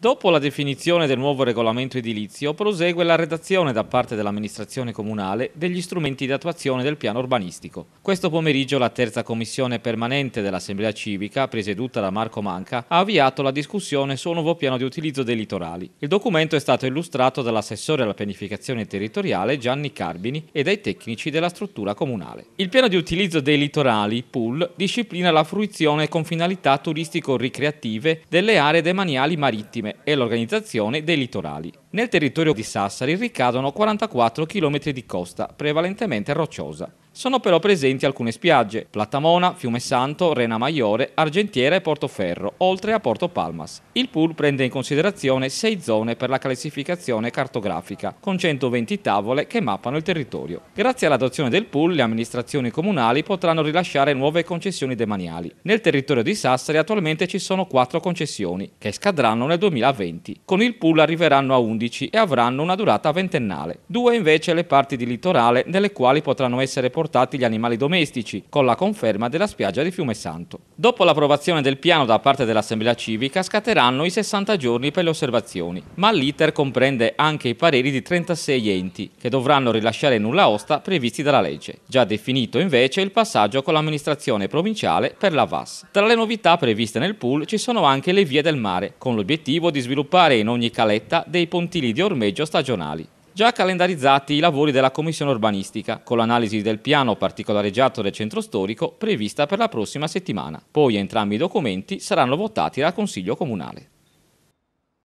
Dopo la definizione del nuovo regolamento edilizio, prosegue la redazione da parte dell'amministrazione comunale degli strumenti di attuazione del piano urbanistico. Questo pomeriggio la terza commissione permanente dell'Assemblea civica, presieduta da Marco Manca, ha avviato la discussione sul nuovo piano di utilizzo dei litorali. Il documento è stato illustrato dall'assessore alla pianificazione territoriale Gianni Carbini e dai tecnici della struttura comunale. Il piano di utilizzo dei litorali, PUL, disciplina la fruizione con finalità turistico-ricreative delle aree demaniali marittime insieme e l'organizzazione dei litorali. Nel territorio di Sassari ricadono 44 km di costa, prevalentemente rocciosa. Sono però presenti alcune spiagge, Platamona, Fiumesanto, Rena Maiore, Argentiera e Portoferro, oltre a Porto Palmas. Il pool prende in considerazione sei zone per la classificazione cartografica, con 120 tavole che mappano il territorio. Grazie all'adozione del pool, le amministrazioni comunali potranno rilasciare nuove concessioni demaniali. Nel territorio di Sassari attualmente ci sono 4 concessioni, che scadranno nel 2020. Con il pool arriveranno a 11 e avranno una durata ventennale. Due invece le parti di litorale nelle quali potranno essere portate portati gli animali domestici, con la conferma della spiaggia di Fiume Santo. Dopo l'approvazione del piano da parte dell'Assemblea Civica scatteranno i 60 giorni per le osservazioni, ma l'iter comprende anche i pareri di 36 enti, che dovranno rilasciare nulla osta previsti dalla legge. Già definito invece il passaggio con l'amministrazione provinciale per la VAS. Tra le novità previste nel pool ci sono anche le vie del mare, con l'obiettivo di sviluppare in ogni caletta dei pontili di ormeggio stagionali già calendarizzati i lavori della Commissione Urbanistica, con l'analisi del piano particolareggiato del centro storico prevista per la prossima settimana. Poi entrambi i documenti saranno votati dal Consiglio Comunale.